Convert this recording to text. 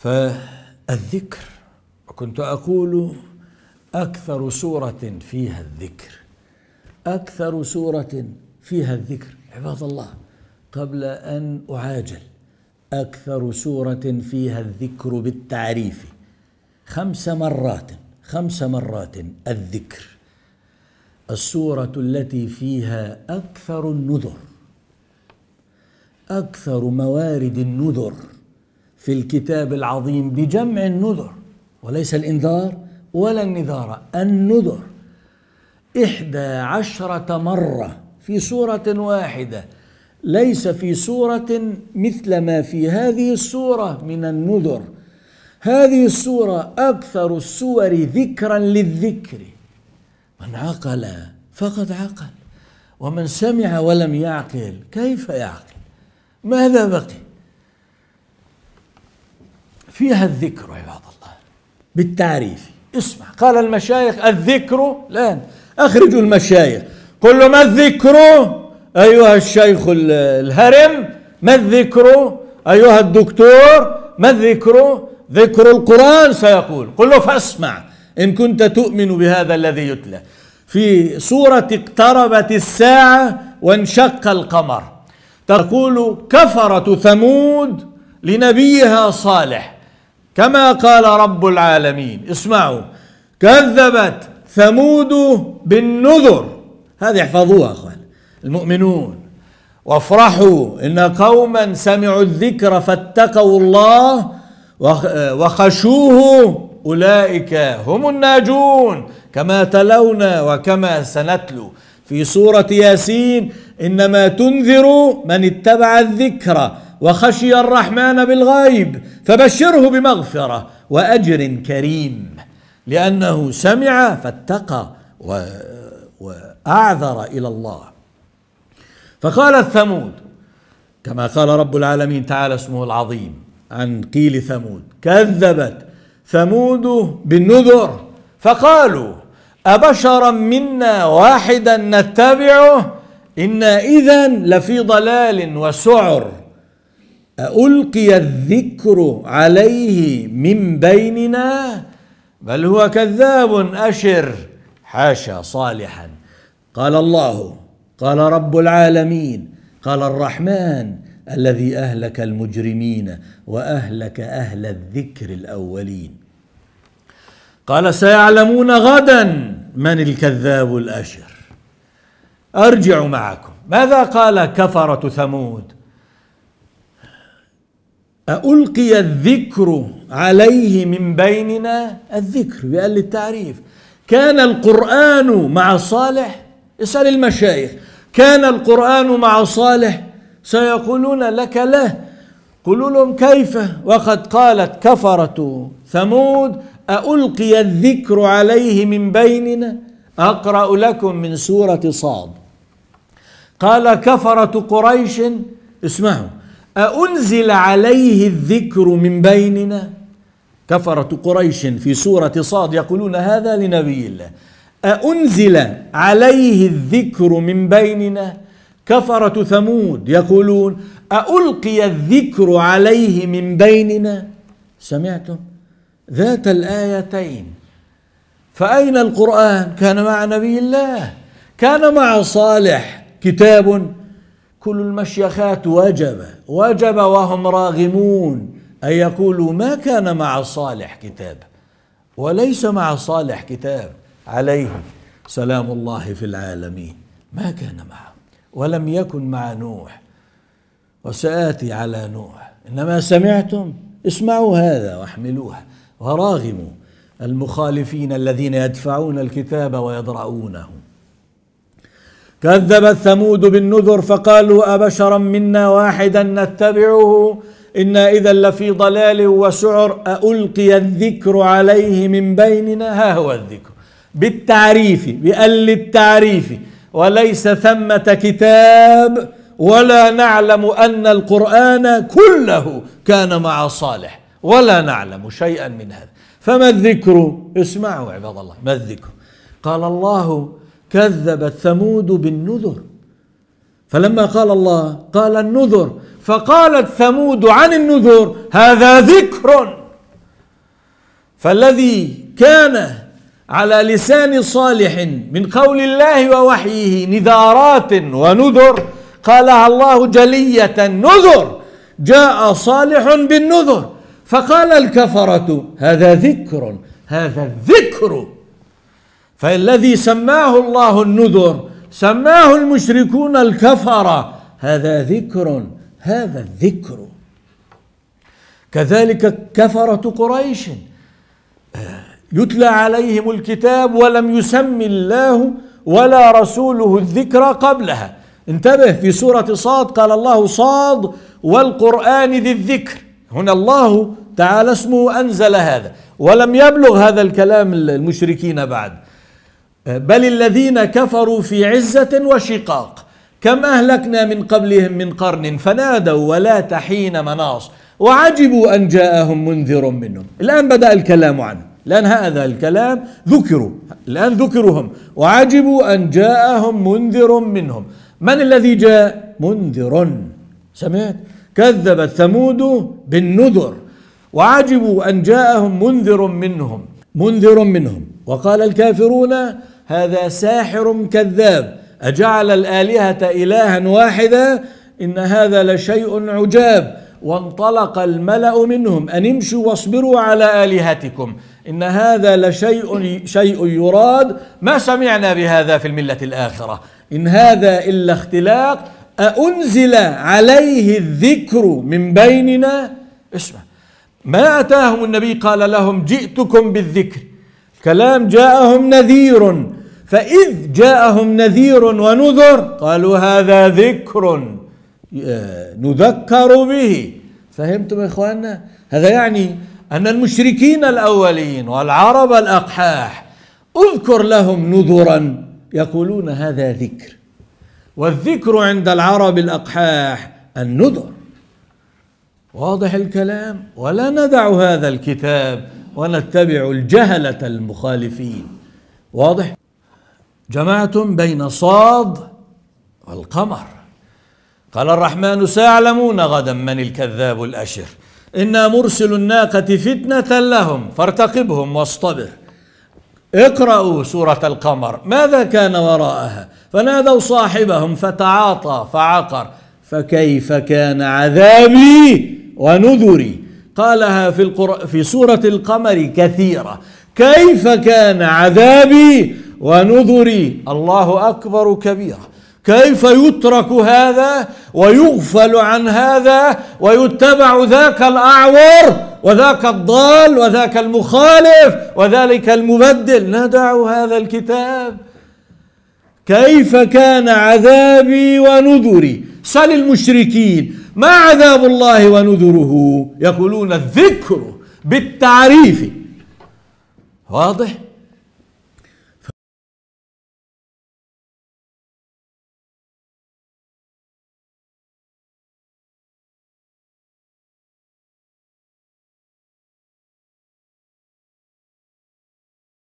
فالذكر وكنت أقول أكثر سورة فيها الذكر أكثر سورة فيها الذكر عباد الله قبل أن أعاجل أكثر سورة فيها الذكر بالتعريف خمس مرات خمس مرات الذكر السورة التي فيها أكثر النذر أكثر موارد النذر في الكتاب العظيم بجمع النذر وليس الإنذار ولا النذار النذر إحدى عشرة مرة في سورة واحدة ليس في سورة مثل ما في هذه السورة من النذر هذه السورة أكثر السور ذكرا للذكر من عقل فقد عقل ومن سمع ولم يعقل كيف يعقل ماذا بقي فيها الذكر عباد الله بالتعريف اسمع قال المشايخ الذكر الآن أخرجوا المشايخ قل له ما الذكر أيها الشيخ الهرم ما الذكر أيها الدكتور ما الذكر ذكر القرآن سيقول قل له فاسمع إن كنت تؤمن بهذا الذي يتلى في سورة اقتربت الساعة وانشق القمر تقول كفرة ثمود لنبيها صالح كما قال رب العالمين اسمعوا كذبت ثمود بالنذر هذه احفظوها اخوان المؤمنون وافرحوا ان قوما سمعوا الذكر فاتقوا الله وخشوه اولئك هم الناجون كما تلونا وكما سنتلو في سوره ياسين انما تنذر من اتبع الذكر وخشي الرحمن بالغيب فبشره بمغفره واجر كريم لانه سمع فاتقى و واعذر الى الله فقالت ثمود كما قال رب العالمين تعالى اسمه العظيم عن قيل ثمود كذبت ثمود بالنذر فقالوا أبشرا منا واحدا نتبعه إنا إذا لفي ضلال وسعر ألقي الذكر عليه من بيننا بل هو كذاب أشر حاشا صالحا قال الله قال رب العالمين قال الرحمن الذي أهلك المجرمين وأهلك أهل الذكر الأولين قال سيعلمون غدا من الكذاب الأشر أرجع معكم ماذا قال كفرة ثمود ألقي الذكر عليه من بيننا الذكر بقال التعريف كان القرآن مع صالح اسأل المشايخ كان القرآن مع صالح سيقولون لك لا قولوا لهم كيف وقد قالت كفرة ثمود ألقي الذكر عليه من بيننا أقرأ لكم من سورة صاد قال كفرة قريش اسمعوا أأنزل عليه الذكر من بيننا كفرة قريش في سورة صاد يقولون هذا لنبي الله أأنزل عليه الذكر من بيننا كفرة ثمود يقولون ألقي الذكر عليه من بيننا سمعتم ذات الآيتين فأين القرآن كان مع نبي الله كان مع صالح كتاب كل المشيخات وجب وجب وهم راغمون أن يقولوا ما كان مع صالح كتاب وليس مع صالح كتاب عليه سلام الله في العالمين ما كان معه ولم يكن مع نوح وسآتي على نوح إنما سمعتم اسمعوا هذا واحملوه وراغموا المخالفين الذين يدفعون الكتاب ويدرؤونه كذبت ثمود بالنذر فقالوا أبشرا منا واحدا نتبعه إنا إذا لفي ضلال وسعر ألقي الذكر عليه من بيننا ها هو الذكر بالتعريف بأل التعريف وليس ثمة كتاب ولا نعلم أن القرآن كله كان مع صالح ولا نعلم شيئا من هذا فما الذكر اسمعوا عباد الله ما الذكر قال الله كذبت ثمود بالنذر فلما قال الله قال النذر فقالت ثمود عن النذر هذا ذكر فالذي كان على لسان صالح من قول الله ووحيه نذارات ونذر قالها الله جلية نذر جاء صالح بالنذر فقال الكفرة هذا ذكر هذا الذكر فالذي سماه الله النذر سماه المشركون الكفرة هذا ذكر هذا الذكر كذلك كفرة قريش يتلى عليهم الكتاب ولم يسم الله ولا رسوله الذكر قبلها انتبه في سورة صاد قال الله صاد والقرآن ذي الذكر هنا الله تعالى اسمه أنزل هذا ولم يبلغ هذا الكلام المشركين بعد أه، بل الذين كفروا في عزة وشقاق كم أهلكنا من قبلهم من قرن فنادوا ولا تحين مناص وعجبوا أن جاءهم منذر منهم الآن بدأ الكلام عنه الآن هذا الكلام ذكروا الآن ذكرهم وعجبوا أن جاءهم منذر منهم من الذي جاء منذر سمعت كذبت ثمود بالنذر وعجبوا أن جاءهم منذر منهم منذر منهم وقال الكافرون هذا ساحر كذاب أجعل الآلهة إلها واحدا إن هذا لشيء عجاب وانطلق الملأ منهم أن امشوا واصبروا على آلهتكم إن هذا لشيء شيء يراد ما سمعنا بهذا في الملة الآخرة إن هذا إلا اختلاق أأنزل عليه الذكر من بيننا اسمع ما أتاهم النبي قال لهم جئتكم بالذكر كلام جاءهم نذير فإذ جاءهم نذير ونذر قالوا هذا ذكر آه، نذكر به فهمتم يا إخواننا هذا يعني أن المشركين الأولين والعرب الأقحاح أذكر لهم نذرا يقولون هذا ذكر والذكر عند العرب الأقحاح النذر واضح الكلام ولا ندع هذا الكتاب ونتبع الجهلة المخالفين واضح؟ جماعة بين صاد والقمر قال الرحمن سيعلمون غدا من الكذاب الأشر إنا مرسل الناقة فتنة لهم فارتقبهم واصطبر اقرأوا سورة القمر ماذا كان وراءها فنادوا صاحبهم فتعاطى فعقر فكيف كان عذابي ونذري قالها في القر... في سورة القمر كثيرة كيف كان عذابي ونذري الله أكبر كبيرا كيف يترك هذا ويغفل عن هذا ويتبع ذاك الأعور وذاك الضال وذاك المخالف وذلك المبدل ندع هذا الكتاب كيف كان عذابي ونذري سل المشركين ما عذاب الله ونذره يقولون الذكر بالتعريف واضح